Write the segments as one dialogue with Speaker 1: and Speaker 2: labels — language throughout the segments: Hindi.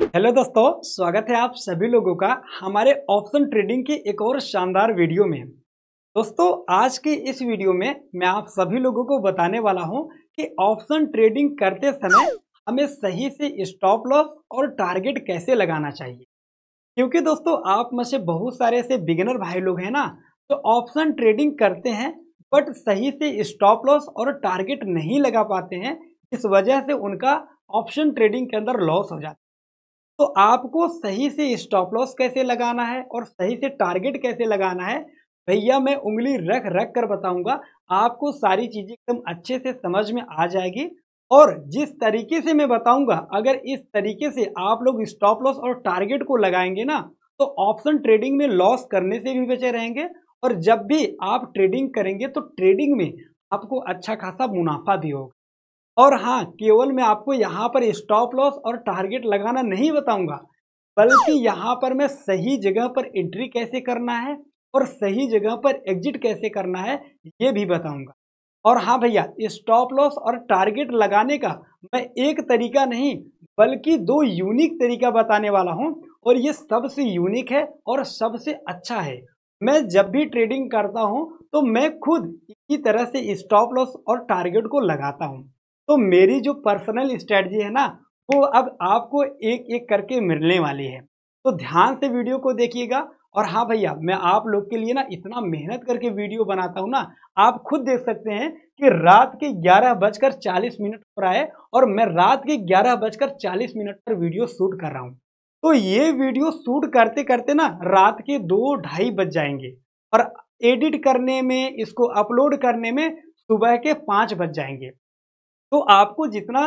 Speaker 1: हेलो दोस्तों स्वागत है आप सभी लोगों का हमारे ऑप्शन ट्रेडिंग की एक और शानदार वीडियो में दोस्तों आज की इस वीडियो में मैं आप सभी लोगों को बताने वाला हूं कि ऑप्शन ट्रेडिंग करते समय हमें सही से स्टॉप लॉस और टारगेट कैसे लगाना चाहिए क्योंकि दोस्तों आप में से बहुत सारे ऐसे बिगिनर भाई लोग हैं ना जो ऑप्शन ट्रेडिंग करते हैं बट सही से स्टॉप लॉस और टारगेट नहीं लगा पाते हैं इस वजह से उनका ऑप्शन ट्रेडिंग के अंदर लॉस हो जाता है तो आपको सही से स्टॉप लॉस कैसे लगाना है और सही से टारगेट कैसे लगाना है भैया मैं उंगली रख रख कर बताऊंगा आपको सारी चीज़ें एकदम अच्छे से समझ में आ जाएगी और जिस तरीके से मैं बताऊंगा अगर इस तरीके से आप लोग स्टॉप लॉस और टारगेट को लगाएंगे ना तो ऑप्शन ट्रेडिंग में लॉस करने से भी बचे रहेंगे और जब भी आप ट्रेडिंग करेंगे तो ट्रेडिंग में आपको अच्छा खासा मुनाफा भी होगा और हाँ केवल मैं आपको यहाँ पर स्टॉप लॉस और टारगेट लगाना नहीं बताऊंगा बल्कि यहाँ पर मैं सही जगह पर एंट्री कैसे करना है और सही जगह पर एग्जिट कैसे करना है ये भी बताऊंगा और हाँ भैया स्टॉप लॉस और टारगेट लगाने का मैं एक तरीका नहीं बल्कि दो यूनिक तरीका बताने वाला हूँ और ये सबसे यूनिक है और सबसे अच्छा है मैं जब भी ट्रेडिंग करता हूँ तो मैं खुद इसी तरह से स्टॉप लॉस और टारगेट को लगाता हूँ तो मेरी जो पर्सनल स्ट्रेटजी है ना वो अब आपको एक एक करके मिलने वाली है तो ध्यान से वीडियो को देखिएगा और हाँ भैया मैं आप लोग के लिए ना इतना मेहनत करके वीडियो बनाता हूँ ना आप खुद देख सकते हैं कि रात के ग्यारह बजकर चालीस मिनट पर आए और मैं रात के ग्यारह बजकर चालीस मिनट पर वीडियो शूट कर रहा हूँ तो ये वीडियो शूट करते करते ना रात के दो ढाई बज जाएंगे और एडिट करने में इसको अपलोड करने में सुबह के पाँच बज जाएंगे तो आपको जितना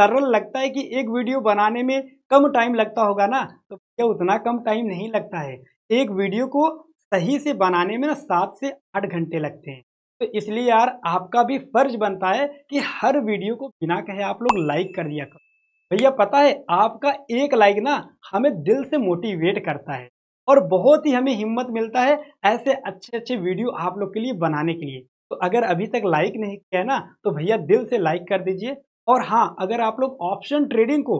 Speaker 1: सरल लगता है कि एक वीडियो बनाने में कम टाइम लगता होगा ना तो भैया उतना कम टाइम नहीं लगता है एक वीडियो को सही से बनाने में ना सात से आठ घंटे लगते हैं तो इसलिए यार आपका भी फर्ज बनता है कि हर वीडियो को बिना कहे आप लोग लाइक कर दिया करो भैया पता है आपका एक लाइक ना हमें दिल से मोटिवेट करता है और बहुत ही हमें हिम्मत मिलता है ऐसे अच्छे अच्छे वीडियो आप लोग के लिए बनाने के लिए तो अगर अभी तक लाइक नहीं किया है ना तो भैया दिल से लाइक कर दीजिए और हाँ अगर आप लोग ऑप्शन ट्रेडिंग को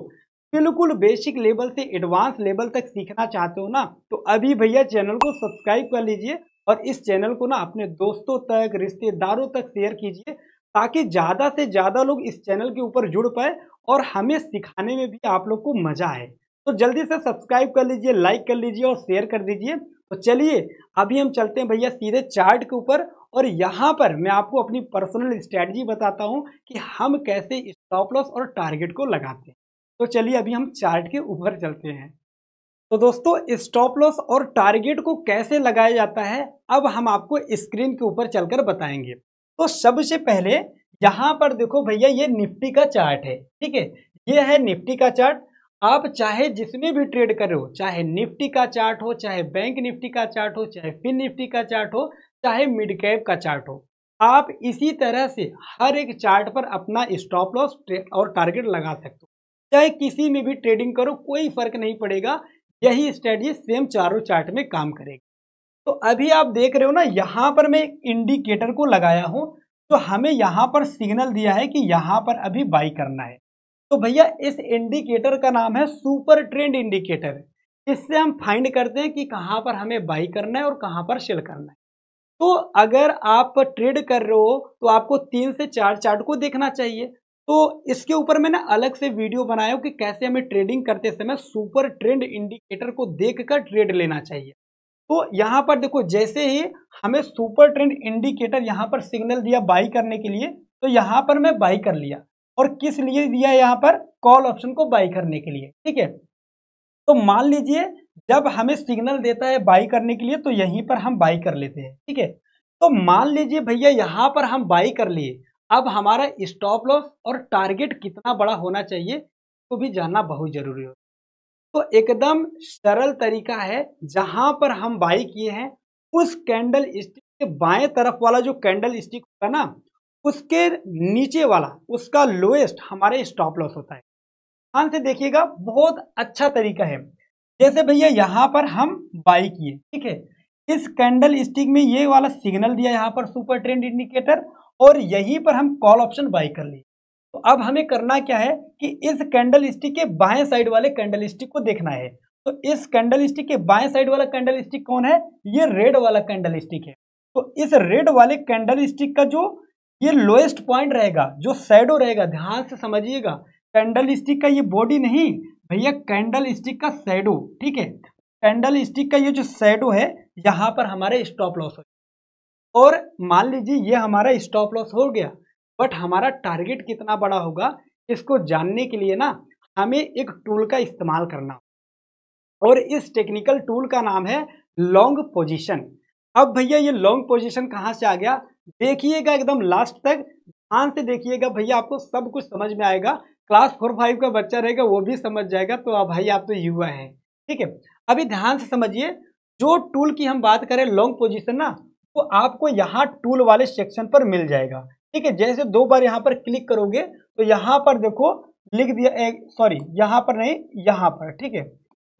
Speaker 1: बिल्कुल बेसिक लेवल से एडवांस लेवल तक सीखना चाहते हो ना तो अभी भैया चैनल को सब्सक्राइब कर लीजिए और इस चैनल को ना अपने दोस्तों तक रिश्तेदारों तक शेयर कीजिए ताकि ज़्यादा से ज़्यादा लोग इस चैनल के ऊपर जुड़ पाए और हमें सिखाने में भी आप लोग को मज़ा आए तो जल्दी से सब्सक्राइब कर लीजिए लाइक कर लीजिए और शेयर कर दीजिए तो चलिए अभी हम चलते हैं भैया सीधे चार्ट के ऊपर और यहाँ पर मैं आपको अपनी पर्सनल स्ट्रैटी बताता हूँ कि हम कैसे स्टॉप लॉस और टारगेट को लगाते हैं तो चलिए अभी हम चार्ट के ऊपर चलते हैं तो दोस्तों स्टॉप लॉस और टारगेट को कैसे लगाया जाता है अब हम आपको स्क्रीन के ऊपर चलकर बताएंगे तो सबसे पहले यहाँ पर देखो भैया ये निफ्टी का चार्ट है ठीक है ये है निफ्टी का चार्ट आप चाहे जिसमें भी ट्रेड करो चाहे निफ्टी का चार्ट हो चाहे बैंक निफ्टी का चार्ट हो चाहे फिन निफ्टी का चार्ट हो चाहे मिड कैप का चार्ट हो आप इसी तरह से हर एक चार्ट पर अपना स्टॉप लॉस और टारगेट लगा सकते हो चाहे किसी में भी ट्रेडिंग करो कोई फर्क नहीं पड़ेगा यही स्ट्रेटजी सेम चारों चार्ट में काम करेगी तो अभी आप देख रहे हो ना यहाँ पर मैं इंडिकेटर को लगाया हूँ तो हमें यहाँ पर सिग्नल दिया है कि यहाँ पर अभी बाई करना है तो भैया इस इंडिकेटर का नाम है सुपर ट्रेंड इंडिकेटर इससे हम फाइंड करते हैं कि कहाँ पर हमें बाई करना है और कहाँ पर सेल करना है तो अगर आप ट्रेड कर रहे हो तो आपको तीन से चार चार्ट को देखना चाहिए तो इसके ऊपर मैंने अलग से वीडियो बनाया कि कैसे हमें ट्रेडिंग करते समय सुपर ट्रेंड इंडिकेटर को देखकर ट्रेड लेना चाहिए तो यहाँ पर देखो जैसे ही हमें सुपर ट्रेंड इंडिकेटर यहाँ पर सिग्नल दिया बाई करने के लिए तो यहाँ पर मैं बाई कर लिया और किस लिए दिया यहाँ पर कॉल ऑप्शन को बाई करने के लिए ठीक है तो मान लीजिए जब हमें सिग्नल देता है बाई करने के लिए तो यहीं पर हम बाई कर लेते हैं ठीक है तो मान लीजिए भैया यहाँ पर हम बाई कर लिए अब हमारा स्टॉप लॉस और टारगेट कितना बड़ा होना चाहिए तो भी जानना बहुत जरूरी है तो एकदम सरल तरीका है जहां पर हम बाई किए हैं उस कैंडल स्टिक के बाएं तरफ वाला जो कैंडल स्टिक होगा ना उसके नीचे वाला उसका लोएस्ट हमारे स्टॉप लॉस होता है ध्यान से देखिएगा बहुत अच्छा तरीका है जैसे भैया यहाँ पर हम बाई किए ठीक है इस कैंडल स्टिक में ये वाला सिग्नल दिया यहाँ पर सुपर ट्रेंड इंडिकेटर और यहीं पर हम कॉल ऑप्शन बाई कर लिए तो अब हमें करना क्या है कि इस कैंडल स्टिक के बाएं साइड वाले कैंडल स्टिक को देखना है तो इस कैंडल स्टिक के बाएं साइड वाला कैंडल स्टिक कौन है ये रेड वाला कैंडल स्टिक है तो इस रेड वाले कैंडल स्टिक का जो ये लोएस्ट पॉइंट रहेगा जो सैडो रहेगा ध्यान से समझिएगा कैंडल स्टिक का ये बॉडी नहीं भैया कैंडल स्टिक का सैडो ठीक है कैंडल स्टिक का ये जो सैडो है यहाँ पर हमारे स्टॉप लॉस हो और मान लीजिए ये हमारा स्टॉप लॉस हो गया बट हमारा टारगेट कितना बड़ा होगा इसको जानने के लिए ना हमें एक टूल का इस्तेमाल करना और इस टेक्निकल टूल का नाम है लॉन्ग पोजिशन अब भैया ये लॉन्ग पोजिशन कहाँ से आ गया देखिएगा एकदम लास्ट तक ध्यान से देखिएगा भैया आपको सब कुछ समझ में आएगा क्लास फोर फाइव का बच्चा रहेगा वो भी समझ जाएगा तो आप भाई आप तो युवा हैं ठीक है अभी ध्यान से समझिए जो टूल की हम बात करें लॉन्ग पोजिशन ना तो आपको यहाँ टूल वाले सेक्शन पर मिल जाएगा ठीक है जैसे दो बार यहाँ पर क्लिक करोगे तो यहाँ पर देखो लिख दिया सॉरी यहाँ पर नहीं यहाँ पर ठीक है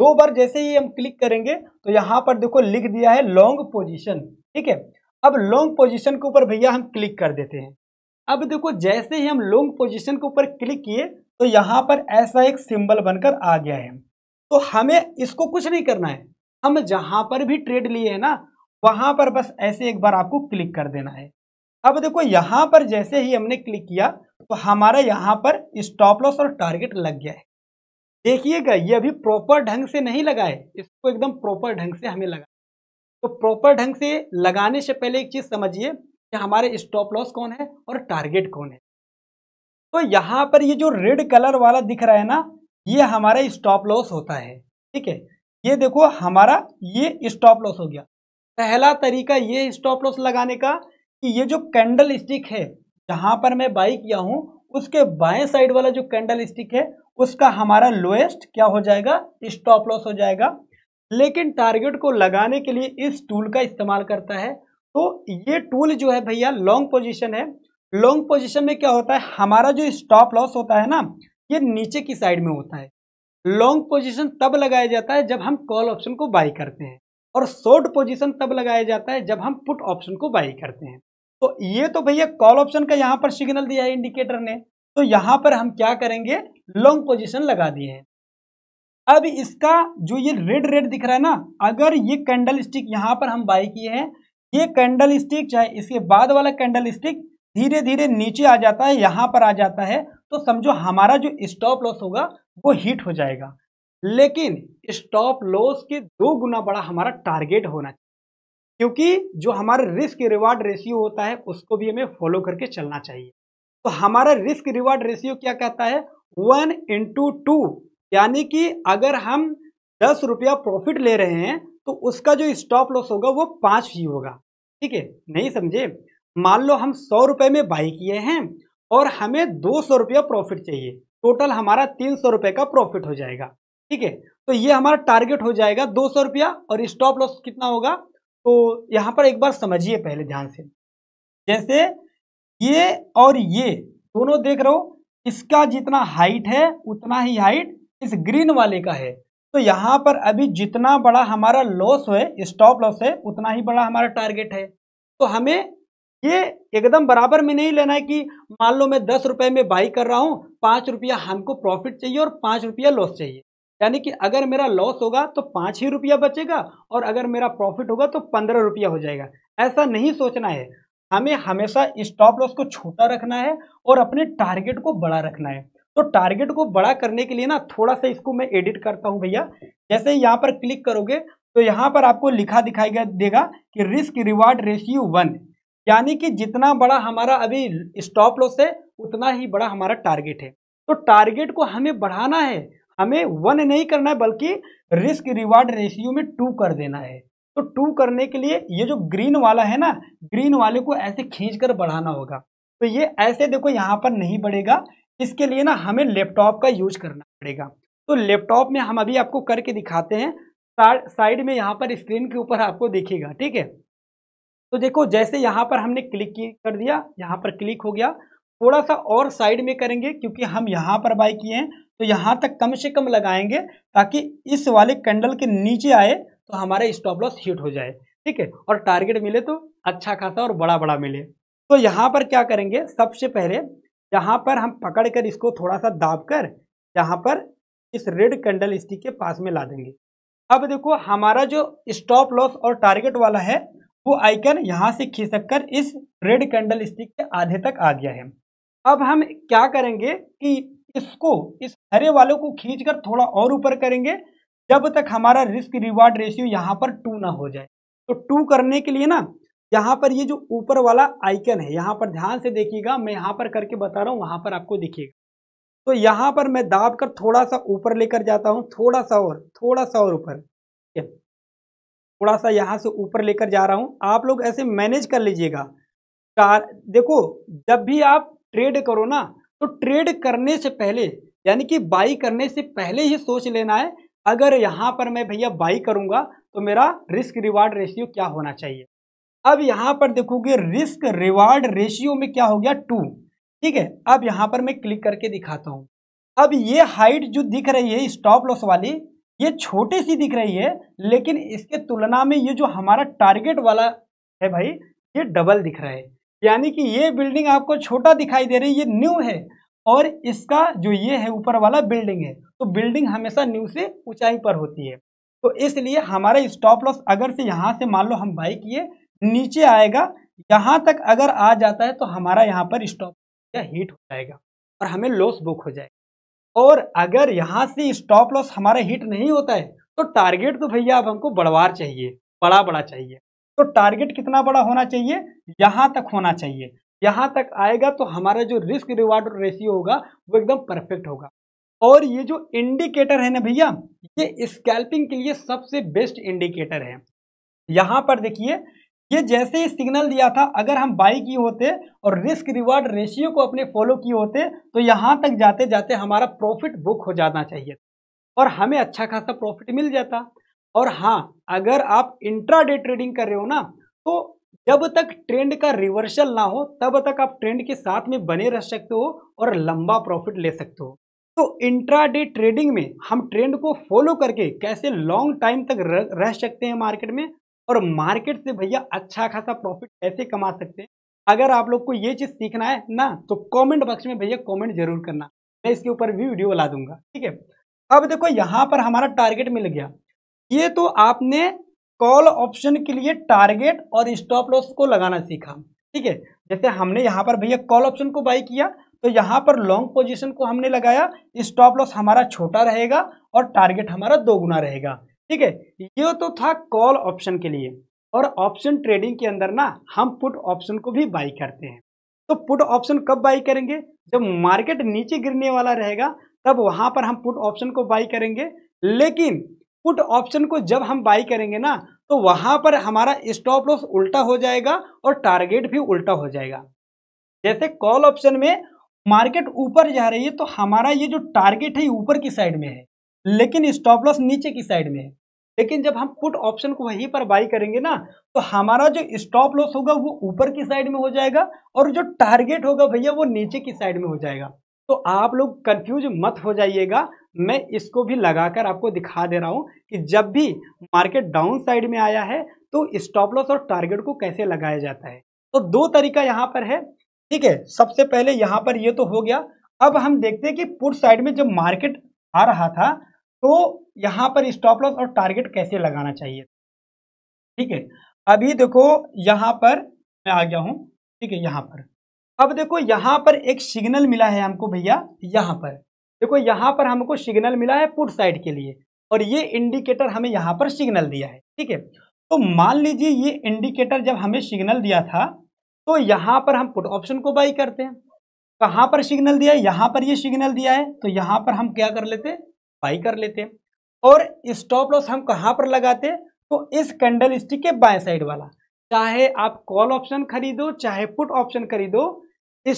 Speaker 1: दो बार जैसे ही हम क्लिक करेंगे तो यहाँ पर देखो लिख दिया है लॉन्ग पोजिशन ठीक है अब लॉन्ग पोजिशन के ऊपर भैया हम क्लिक कर देते हैं अब देखो जैसे ही हम लॉन्ग पोजिशन के ऊपर क्लिक किए तो यहाँ पर ऐसा एक सिंबल बनकर आ गया है तो हमें इसको कुछ नहीं करना है हम जहाँ पर भी ट्रेड लिए है ना वहाँ पर बस ऐसे एक बार आपको क्लिक कर देना है अब देखो यहाँ पर जैसे ही हमने क्लिक किया तो हमारा यहाँ पर स्टॉप लॉस और टारगेट लग गया है देखिएगा ये अभी प्रॉपर ढंग से नहीं लगा है इसको एकदम प्रॉपर ढंग से हमें लगा तो प्रॉपर ढंग से लगाने से पहले एक चीज़ समझिए कि हमारे स्टॉप लॉस कौन है और टारगेट कौन है तो यहाँ पर ये जो रेड कलर वाला दिख रहा है ना ये हमारा स्टॉप लॉस होता है ठीक है ये देखो हमारा ये स्टॉप लॉस हो गया पहला तरीका ये स्टॉप लॉस लगाने का कि ये जो कैंडल स्टिक है जहाँ पर मैं बाई किया हूँ उसके बाएं साइड वाला जो कैंडल स्टिक है उसका हमारा लोएस्ट क्या हो जाएगा स्टॉप लॉस हो जाएगा लेकिन टारगेट को लगाने के लिए इस टूल का इस्तेमाल करता है तो ये टूल जो है भैया लॉन्ग पोजिशन है लॉन्ग पोजिशन में क्या होता है हमारा जो स्टॉप लॉस होता है ना ये नीचे की साइड में होता है लॉन्ग पोजिशन तब लगाया जाता है जब हम कॉल ऑप्शन को बाई करते हैं और शॉर्ट पोजिशन तब लगाया जाता है जब हम पुट ऑप्शन को बाई करते हैं तो ये तो भैया कॉल ऑप्शन का यहाँ पर सिग्नल दिया है इंडिकेटर ने तो यहाँ पर हम क्या करेंगे लॉन्ग पोजिशन लगा दिए हैं अब इसका जो ये रेड रेड दिख रहा है ना अगर ये कैंडल स्टिक यहाँ पर हम बाई किए हैं ये कैंडल स्टिक चाहे इसके बाद वाला कैंडल स्टिक धीरे धीरे नीचे आ जाता है यहाँ पर आ जाता है तो समझो हमारा जो स्टॉप लॉस होगा वो हिट हो जाएगा लेकिन स्टॉप लॉस के दो गुना बड़ा हमारा टारगेट होना चाहिए क्योंकि जो हमारा रिस्क रिवार्ड रेशियो होता है उसको भी हमें फॉलो करके चलना चाहिए तो हमारा रिस्क रिवार्ड रेशियो क्या कहता है वन इंटू टू यानी कि अगर हम दस रुपया प्रॉफिट ले रहे हैं तो उसका जो स्टॉप लॉस होगा वो पाँच ही होगा ठीक है नहीं समझे मान लो हम सौ रुपए में बाई किए हैं और हमें दो सौ रुपया प्रॉफिट चाहिए टोटल हमारा तीन सौ रुपए का प्रॉफिट हो जाएगा ठीक है तो ये हमारा टारगेट हो जाएगा दो सौ रुपया और स्टॉप लॉस कितना होगा तो यहाँ पर एक बार समझिए पहले ध्यान से जैसे ये और ये दोनों देख रहे हो इसका जितना हाइट है उतना ही हाइट इस ग्रीन वाले का है तो यहाँ पर अभी जितना बड़ा हमारा लॉस है स्टॉप लॉस है उतना ही बड़ा हमारा टारगेट है तो हमें ये एकदम बराबर में नहीं लेना है कि मान लो मैं दस रुपये में बाई कर रहा हूँ पाँच रुपया हमको प्रॉफिट चाहिए और पाँच रुपया लॉस चाहिए यानी कि अगर मेरा लॉस होगा तो पाँच ही रुपया बचेगा और अगर मेरा प्रॉफिट होगा तो पंद्रह रुपया हो जाएगा ऐसा नहीं सोचना है हमें हमेशा स्टॉप लॉस को छोटा रखना है और अपने टारगेट को बड़ा रखना है तो टारगेट को बड़ा करने के लिए ना थोड़ा सा इसको मैं एडिट करता हूँ भैया जैसे यहाँ पर क्लिक करोगे तो यहाँ पर आपको लिखा दिखाई देगा कि रिस्क रिवार्ड रेशियो वन यानी कि जितना बड़ा हमारा अभी स्टॉप लॉस है उतना ही बड़ा हमारा टारगेट है तो टारगेट को हमें बढ़ाना है हमें वन नहीं करना है बल्कि रिस्क रिवार्ड रेशियो में टू कर देना है तो टू करने के लिए ये जो ग्रीन वाला है ना ग्रीन वाले को ऐसे खींच कर बढ़ाना होगा तो ये ऐसे देखो यहाँ पर नहीं बढ़ेगा इसके लिए ना हमें लैपटॉप का यूज करना पड़ेगा तो लैपटॉप में हम अभी आपको करके दिखाते हैं साइड में यहाँ पर स्क्रीन के ऊपर आपको देखेगा ठीक है तो देखो जैसे यहाँ पर हमने क्लिक कर दिया यहाँ पर क्लिक हो गया थोड़ा सा और साइड में करेंगे क्योंकि हम यहाँ पर बाई किए हैं तो यहाँ तक कम से कम लगाएंगे ताकि इस वाले कैंडल के नीचे आए तो हमारा स्टॉप लॉस हिट हो जाए ठीक है और टारगेट मिले तो अच्छा खासा और बड़ा बड़ा मिले तो यहाँ पर क्या करेंगे सबसे पहले जहां पर हम पकड़ कर इसको थोड़ा सा दाब कर यहाँ पर इस रेड कैंडल स्टिक के पास में ला देंगे अब देखो हमारा जो स्टॉप लॉस और टारगेट वाला है वो आइकन यहाँ से खिसक कर इस रेड कैंडल स्टिक के आधे तक आ गया है अब हम क्या करेंगे कि इसको इस हरे वालों को खींचकर थोड़ा और ऊपर करेंगे जब तक हमारा रिस्क रिवार्ड रेशियो यहाँ पर टू ना हो जाए तो टू करने के लिए ना यहाँ पर ये जो ऊपर वाला आइकन है यहाँ पर ध्यान से देखिएगा मैं यहाँ पर करके बता रहा हूँ वहाँ पर आपको दिखेगा तो यहाँ पर मैं दाब कर थोड़ा सा ऊपर लेकर जाता हूँ थोड़ा सा और थोड़ा सा और ऊपर थोड़ा सा यहाँ से ऊपर लेकर जा रहा हूँ आप लोग ऐसे मैनेज कर लीजिएगा देखो जब भी आप ट्रेड करो ना तो ट्रेड करने से पहले यानी कि बाई करने से पहले ही सोच लेना है अगर यहाँ पर मैं भैया बाई करूँगा तो मेरा रिस्क रिवार्ड रेशियो क्या होना चाहिए अब यहाँ पर देखोगे रिस्क रिवार्ड रेशियो में क्या हो गया टू ठीक है अब यहाँ पर मैं क्लिक करके दिखाता हूँ अब ये हाइट जो दिख रही है स्टॉप लॉस वाली ये छोटी सी दिख रही है लेकिन इसके तुलना में ये जो हमारा टारगेट वाला है भाई ये डबल दिख रहा है यानी कि ये बिल्डिंग आपको छोटा दिखाई दे रही है ये न्यू है और इसका जो ये है ऊपर वाला बिल्डिंग है तो बिल्डिंग हमेशा न्यू से ऊंचाई पर होती है तो इसलिए हमारा स्टॉप लॉस अगर से यहाँ से मान लो हम बाई किए नीचे आएगा यहाँ तक अगर आ जाता है तो हमारा यहाँ पर स्टॉप या हिट हो जाएगा और हमें लॉस बुक हो जाएगा और अगर यहाँ से स्टॉप लॉस हमारा हिट नहीं होता है तो टारगेट तो भैया अब हमको बड़वार चाहिए बड़ा बड़ा चाहिए तो टारगेट कितना बड़ा होना चाहिए यहाँ तक होना चाहिए यहाँ तक आएगा तो हमारा जो रिस्क रिवार्ड रेशियो होगा वो एकदम परफेक्ट होगा और ये जो इंडिकेटर है ना भैया ये स्कैल्पिंग के लिए सबसे बेस्ट इंडिकेटर है यहाँ पर देखिए ये जैसे ही सिग्नल दिया था अगर हम बाई किए होते और रिस्क रिवार्ड रेशियो को अपने फॉलो किए होते तो यहाँ तक जाते जाते हमारा प्रॉफिट बुक हो जाना चाहिए और हमें अच्छा खासा प्रॉफिट मिल जाता और हाँ अगर आप इंट्राडे ट्रेडिंग कर रहे हो ना तो जब तक ट्रेंड का रिवर्सल ना हो तब तक आप ट्रेंड के साथ में बने रह सकते हो और लंबा प्रॉफिट ले सकते हो तो इंट्राडे ट्रेडिंग में हम ट्रेंड को फॉलो करके कैसे लॉन्ग टाइम तक रह सकते हैं मार्केट में और मार्केट से भैया अच्छा खासा प्रॉफिट कैसे कमा सकते हैं अगर आप लोग को ये चीज़ सीखना है ना तो कमेंट बॉक्स में भैया कमेंट जरूर करना मैं इसके ऊपर भी वीडियो ला दूंगा ठीक है अब देखो यहाँ पर हमारा टारगेट मिल गया ये तो आपने कॉल ऑप्शन के लिए टारगेट और स्टॉप लॉस को लगाना सीखा ठीक है जैसे हमने यहाँ पर भैया कॉल ऑप्शन को बाई किया तो यहाँ पर लॉन्ग पोजिशन को हमने लगाया स्टॉप लॉस हमारा छोटा रहेगा और टारगेट हमारा दो गुना रहेगा ठीक है ये तो था कॉल ऑप्शन के लिए और ऑप्शन ट्रेडिंग के अंदर ना हम पुट ऑप्शन को भी बाई करते हैं तो पुट ऑप्शन कब बाई करेंगे जब मार्केट नीचे गिरने वाला रहेगा तब वहां पर हम पुट ऑप्शन को बाई करेंगे लेकिन पुट ऑप्शन को जब हम बाई करेंगे ना तो वहां पर हमारा स्टॉप लॉस उल्टा हो जाएगा और टारगेट भी उल्टा हो जाएगा जैसे कॉल ऑप्शन में मार्केट ऊपर जा रही है तो हमारा ये जो टारगेट है ऊपर की साइड में है लेकिन स्टॉप लॉस नीचे की साइड में है लेकिन जब हम पुट ऑप्शन को वहीं पर बाई करेंगे ना तो हमारा जो स्टॉप लॉस होगा वो ऊपर की साइड में हो जाएगा और जो टारगेट होगा भैया वो नीचे की साइड में हो जाएगा तो आप लोग कंफ्यूज मत हो जाइएगा मैं इसको भी लगाकर आपको दिखा दे रहा हूं कि जब भी मार्केट डाउन साइड में आया है तो स्टॉप लॉस और टारगेट को कैसे लगाया जाता है तो दो तरीका यहां पर है ठीक है सबसे पहले यहां पर ये तो हो गया अब हम देखते हैं कि पुट साइड में जब मार्केट आ रहा था तो यहां पर स्टॉप लॉस और टारगेट कैसे लगाना चाहिए ठीक है अभी देखो यहां पर मैं आ गया हूं ठीक है यहां पर अब देखो यहां पर एक सिग्नल मिला है हमको भैया यहां पर देखो यहां पर हमको सिग्नल मिला है पुट साइड के लिए और ये इंडिकेटर हमें यहां पर सिग्नल दिया है ठीक है तो मान लीजिए ये इंडिकेटर जब हमें सिग्नल दिया था तो यहां पर हम पुट ऑप्शन को बाई करते हैं कहां पर सिग्नल दिया है यहां पर ये सिग्नल दिया है तो यहां पर हम क्या कर लेते हैं बाई कर लेते और स्टॉप लॉस हम कहाँ पर लगाते तो इस कैंडल स्टिक के बाएं साइड वाला चाहे आप कॉल ऑप्शन खरीदो चाहे पुट ऑप्शन खरीदो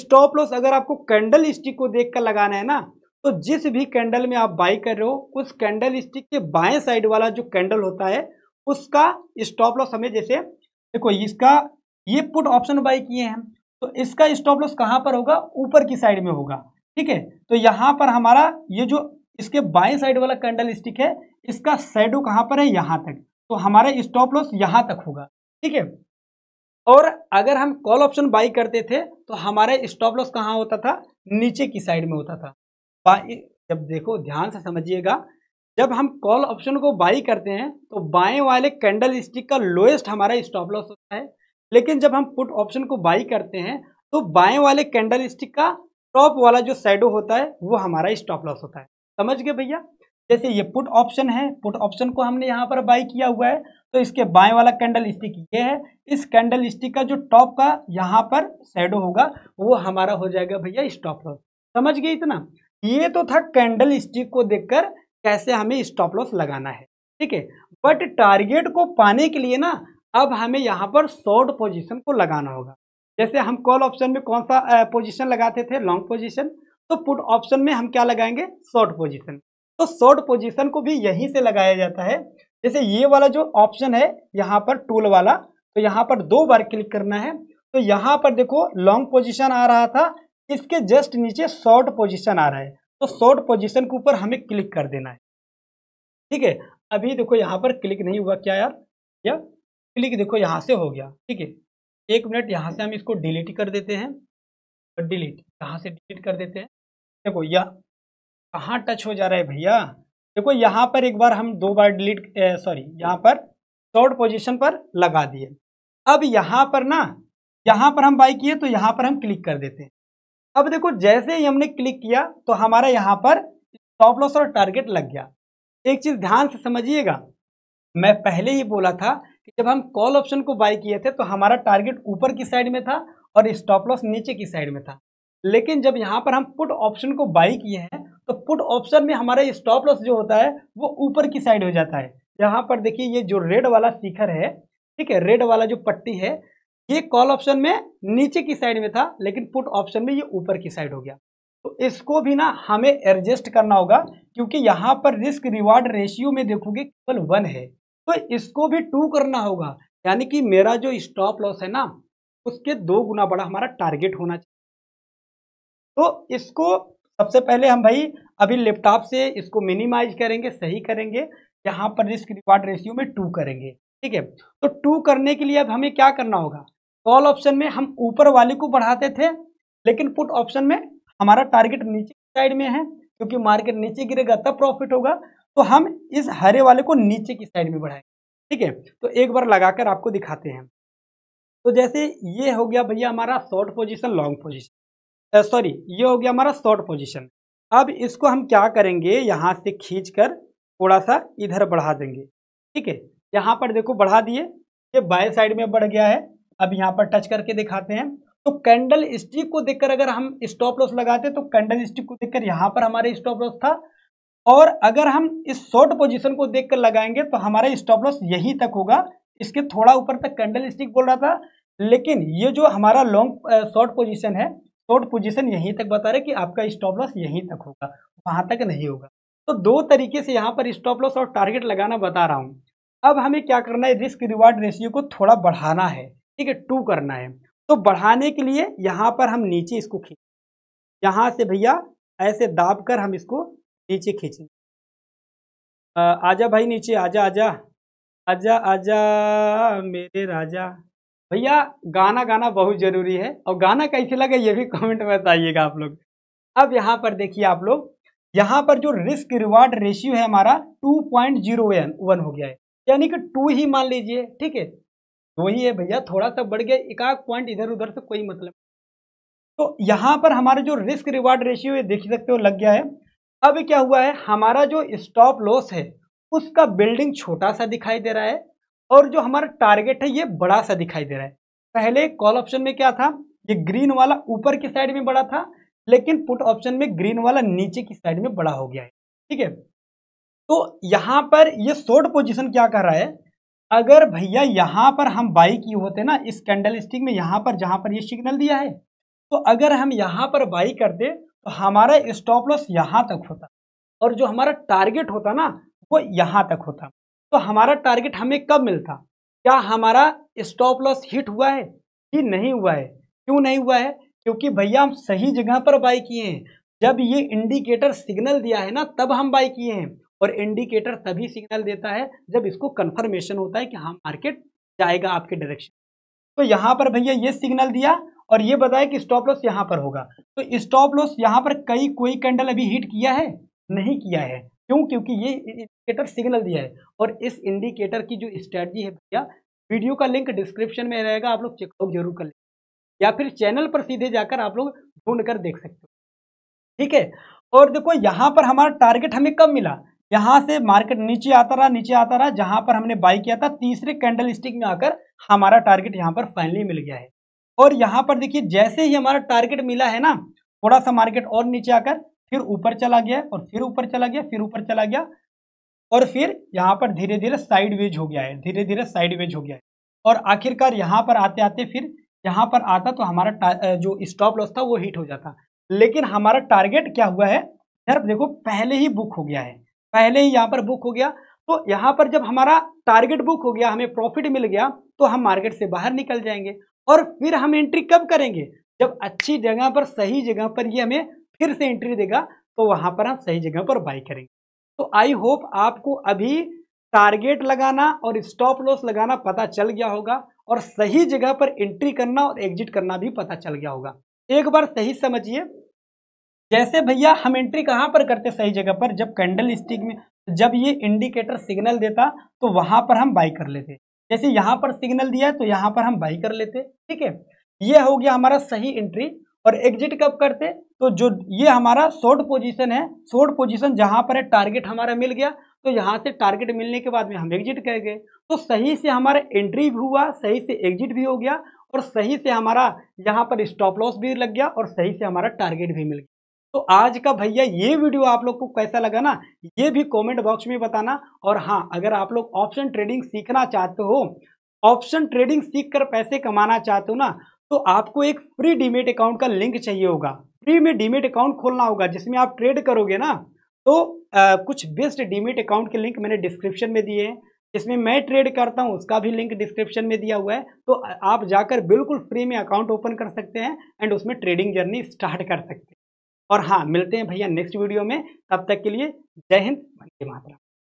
Speaker 1: स्टॉप लॉस अगर आपको कैंडल स्टिक को देख कर लगाना है ना तो जिस भी कैंडल में आप बाई कर रहे हो उस कैंडल स्टिक के बाएं साइड वाला जो कैंडल होता है उसका स्टॉप लॉस हमें जैसे देखो इसका ये पुट ऑप्शन बाई किए हैं तो इसका स्टॉप लॉस कहाँ पर होगा ऊपर की साइड में होगा ठीक है तो यहाँ पर हमारा ये जो इसके बाएं साइड वाला कैंडल स्टिक है इसका शेडो कहाँ पर है यहाँ तक तो हमारा स्टॉप लॉस यहाँ तक होगा ठीक है और अगर हम कॉल ऑप्शन बाई करते थे तो हमारा स्टॉप लॉस कहाँ होता था नीचे की साइड में होता था जब देखो ध्यान से समझिएगा जब हम कॉल ऑप्शन को बाई करते हैं तो बाएं वाले कैंडल स्टिक का लोएस्ट हमारा स्टॉप लॉस होता है लेकिन जब हम पुट ऑप्शन को बाई करते हैं तो बाएं वाले कैंडल स्टिक का टॉप वाला जो सैडो होता है वो हमारा स्टॉप लॉस होता है समझ गए भैया जैसे ये पुट ऑप्शन है पुट ऑप्शन को हमने यहाँ पर बाई किया हुआ है तो इसके बाएं वाला कैंडल स्टिक ये है इस कैंडल स्टिक का जो टॉप का यहाँ पर शेडो होगा वो हमारा हो जाएगा भैया स्टॉप लॉस समझ गए इतना ये तो था कैंडल स्टिक को देखकर कैसे हमें स्टॉप लॉस लगाना है ठीक है बट टारगेट को पाने के लिए ना अब हमें यहाँ पर शॉर्ट पोजिशन को लगाना होगा जैसे हम कॉल ऑप्शन में कौन सा पोजिशन लगाते थे लॉन्ग पोजिशन तो पुट ऑप्शन में हम क्या लगाएंगे शॉर्ट पोजिशन तो शॉर्ट पोजिशन को भी यहीं से लगाया जाता है जैसे ये वाला जो ऑप्शन है यहाँ पर टूल वाला तो यहाँ पर दो बार क्लिक करना है तो यहाँ पर देखो लॉन्ग पोजिशन आ रहा था इसके जस्ट नीचे शॉर्ट पोजिशन आ रहा है तो शॉर्ट पोजिशन के ऊपर हमें क्लिक कर देना है ठीक है अभी देखो यहाँ पर क्लिक नहीं हुआ क्या यार या क्लिक देखो यहाँ से हो गया ठीक है एक मिनट यहाँ से हम इसको डिलीट कर देते हैं डिलीट तो कहाँ से डिलीट कर देते हैं देखो यह कहाँ टच हो जा रहा है भैया देखो यहाँ पर एक बार हम दो बार डिलीट सॉरी यहाँ पर शॉर्ट पोजीशन पर लगा दिए अब यहाँ पर ना यहाँ पर हम बाई किए तो यहाँ पर हम क्लिक कर देते हैं अब देखो जैसे ही हमने क्लिक किया तो हमारा यहाँ पर स्टॉप लॉस और टारगेट लग गया एक चीज़ ध्यान से समझिएगा मैं पहले ही बोला था कि जब हम कॉल ऑप्शन को बाई किए थे तो हमारा टारगेट ऊपर की साइड में था और स्टॉप लॉस नीचे की साइड में था लेकिन जब यहाँ पर हम पुट ऑप्शन को बाई किए हैं तो पुट ऑप्शन में हमारा स्टॉप लॉस जो होता है वो ऊपर की साइड हो जाता है यहाँ पर देखिए ये जो रेड वाला शिखर है ठीक है रेड वाला जो पट्टी है ये कॉल ऑप्शन में नीचे की साइड में था लेकिन पुट ऑप्शन में ये ऊपर की साइड हो गया तो इसको भी ना हमें एडजस्ट करना होगा क्योंकि यहाँ पर रिस्क रिवार्ड रेशियो में देखोगे केवल वन है तो इसको भी टू करना होगा यानी कि मेरा जो स्टॉप लॉस है ना उसके दो गुना बड़ा हमारा टारगेट होना चाहिए तो इसको सबसे पहले हम भाई अभी लैपटॉप से इसको मिनिमाइज करेंगे सही करेंगे यहाँ पर रिस्क रिवार्ड रेशियो में टू करेंगे ठीक है तो टू करने के लिए अब हमें क्या करना होगा कॉल ऑप्शन में हम ऊपर वाले को बढ़ाते थे लेकिन पुट ऑप्शन में हमारा टारगेट नीचे साइड में है क्योंकि मार्केट नीचे गिरेगा तब प्रॉफिट होगा तो हम इस हरे वाले को नीचे की साइड में बढ़ाएंगे ठीक है तो एक बार लगाकर आपको दिखाते हैं तो जैसे ये हो गया भैया हमारा short position long position sorry ये हो गया हमारा शॉर्ट पोजिशन अब इसको हम क्या करेंगे यहाँ से खींच कर थोड़ा सा इधर बढ़ा देंगे ठीक है यहाँ पर देखो बढ़ा दिए ये बाएं साइड में बढ़ गया है अब यहाँ पर टच करके दिखाते हैं तो कैंडल स्टिक को देखकर अगर हम स्टॉप लॉस लगाते तो कैंडल स्टिक को देखकर यहाँ पर हमारे स्टॉप लॉस था और अगर हम इस शॉर्ट पोजिशन को देख लगाएंगे तो हमारा स्टॉप लॉस यहीं तक होगा इसके थोड़ा ऊपर तक कैंडल स्टिक बोल रहा था लेकिन ये जो हमारा लॉन्ग शॉर्ट पोजिशन है शॉर्ट पोजिशन यहीं तक बता रहे कि आपका स्टॉप लॉस यहीं तक होगा वहाँ तक नहीं होगा तो दो तरीके से यहाँ पर स्टॉप लॉस और टारगेट लगाना बता रहा हूँ अब हमें क्या करना है रिस्क रिवार्ड रेशियो को थोड़ा बढ़ाना है ठीक है टू करना है तो बढ़ाने के लिए यहाँ पर हम नीचे इसको खींच यहाँ से भैया ऐसे दाब कर हम इसको नीचे खींचेंगे आजा भाई नीचे आजा आजा आजा आजा मेरे राजा भैया गाना गाना बहुत ज़रूरी है और गाना कैसे लगे ये भी कमेंट में बताइएगा आप लोग अब यहाँ पर देखिए आप लोग यहाँ पर जो रिस्क रिवार्ड रेशियो है हमारा टू पॉइंट जीरो वन हो गया है यानी कि टू ही मान लीजिए ठीक है दो ही है भैया थोड़ा सा बढ़ गया एक आध पॉइंट इधर उधर से कोई मतलब तो यहाँ पर हमारा जो रिस्क रिवार्ड रेशियो है देख सकते हो लग गया है अब क्या हुआ है हमारा जो स्टॉप लॉस है उसका बिल्डिंग छोटा सा दिखाई दे रहा है और जो हमारा टारगेट है ये बड़ा सा दिखाई दे रहा है पहले कॉल ऑप्शन में क्या था ये ग्रीन वाला ऊपर की साइड में बड़ा था लेकिन पुट ऑप्शन में ग्रीन वाला नीचे की साइड में बड़ा हो गया है ठीक है तो यहाँ पर ये शॉर्ट पोजीशन क्या कर रहा है अगर भैया यहाँ पर हम बाई किए होते ना इस कैंडल स्टिक में यहाँ पर जहाँ पर ये सिग्नल दिया है तो अगर हम यहाँ पर बाई करते तो हमारा स्टॉप लॉस यहाँ तक होता और जो हमारा टारगेट होता ना वो यहाँ तक होता तो हमारा टारगेट हमें कब मिलता क्या हमारा स्टॉप लॉस हिट हुआ है कि नहीं हुआ है क्यों नहीं हुआ है क्योंकि भैया हम सही जगह पर बाई किए हैं जब ये इंडिकेटर सिग्नल दिया है ना तब हम बाई किए हैं और इंडिकेटर तभी सिग्नल देता है जब इसको कन्फर्मेशन होता है कि हाँ मार्केट जाएगा आपके डायरेक्शन तो यहाँ पर भैया ये सिग्नल दिया और ये बताया कि स्टॉप लॉस यहाँ पर होगा तो स्टॉप लॉस यहाँ पर कई कोई कैंडल अभी हिट किया है नहीं किया है क्यों क्योंकि ये इंडिकेटर सिग्नल दिया है और इस इंडिकेटर की जो स्ट्रेटजी है भैया वीडियो का लिंक डिस्क्रिप्शन में रहेगा आप लोग चेकआउट जरूर कर लें या फिर चैनल पर सीधे जाकर आप लोग ढूंढ कर देख सकते हो ठीक है और देखो यहाँ पर हमारा टारगेट हमें कब मिला यहाँ से मार्केट नीचे आता रहा नीचे आता रहा जहाँ पर हमने बाई किया था तीसरे कैंडल में आकर हमारा टारगेट यहाँ पर फाइनली मिल गया है और यहाँ पर देखिए जैसे ही हमारा टारगेट मिला है ना थोड़ा सा मार्केट और नीचे आकर फिर ऊपर चला गया और फिर ऊपर चला गया फिर ऊपर चला गया और फिर यहाँ पर धीरे धीरे साइड वेज हो गया है धीरे धीरे साइड वेज हो गया है और आखिरकार यहाँ पर आते आते फिर यहाँ पर आता तो हमारा जो स्टॉप लॉस था वो हिट हो जाता लेकिन हमारा टारगेट क्या हुआ है यार देखो पहले ही बुक हो गया है पहले ही यहाँ पर बुक हो गया तो यहाँ पर जब हमारा टारगेट बुक हो गया हमें प्रॉफिट मिल गया तो हम मार्केट से बाहर निकल जाएंगे और फिर हम एंट्री कब करेंगे जब अच्छी जगह पर सही जगह पर ये हमें फिर से एंट्री देगा तो वहां पर हम सही जगह पर बाई करेंगे तो आई होप आपको अभी टारगेट लगाना और स्टॉप लॉस लगाना पता चल गया होगा और सही जगह पर एंट्री करना और एग्जिट करना भी पता चल गया होगा एक बार सही समझिए जैसे भैया हम एंट्री कहाँ पर करते सही जगह पर जब कैंडल स्टिक में जब ये इंडिकेटर सिग्नल देता तो वहां पर हम बाई कर लेते जैसे यहाँ पर सिग्नल दिया तो यहाँ पर हम बाई कर लेते ठीक है ये हो गया हमारा सही एंट्री और एग्जिट कब करते तो जो ये हमारा शॉर्ट पोजीशन है शॉर्ट पोजीशन जहां पर है टारगेट हमारा मिल गया तो यहां से टारगेट मिलने के बाद में हम एग्जिट कर गए तो सही से हमारा एंट्री भी हुआ सही से एग्जिट भी हो गया और सही से हमारा यहाँ पर स्टॉप लॉस भी लग गया और सही से हमारा टारगेट भी मिल गया तो आज का भैया ये वीडियो आप लोग को कैसा लगा ना ये भी कमेंट बॉक्स में बताना और हाँ अगर आप लोग ऑप्शन ट्रेडिंग सीखना चाहते हो ऑप्शन ट्रेडिंग सीख कर पैसे कमाना चाहते हो ना तो आपको एक फ्री डीमेट अकाउंट का लिंक चाहिए होगा फ्री में डीमेट अकाउंट खोलना होगा जिसमें आप ट्रेड करोगे ना तो आ, कुछ बेस्ट डीमेट अकाउंट के लिंक मैंने डिस्क्रिप्शन में दिए हैं जिसमें मैं ट्रेड करता हूँ उसका भी लिंक डिस्क्रिप्शन में दिया हुआ है तो आप जाकर बिल्कुल फ्री में अकाउंट ओपन कर सकते हैं एंड उसमें ट्रेडिंग जर्नी स्टार्ट कर सकते हैं और हाँ मिलते हैं भैया नेक्स्ट वीडियो में तब तक के लिए जय हिंद वंदे मातरम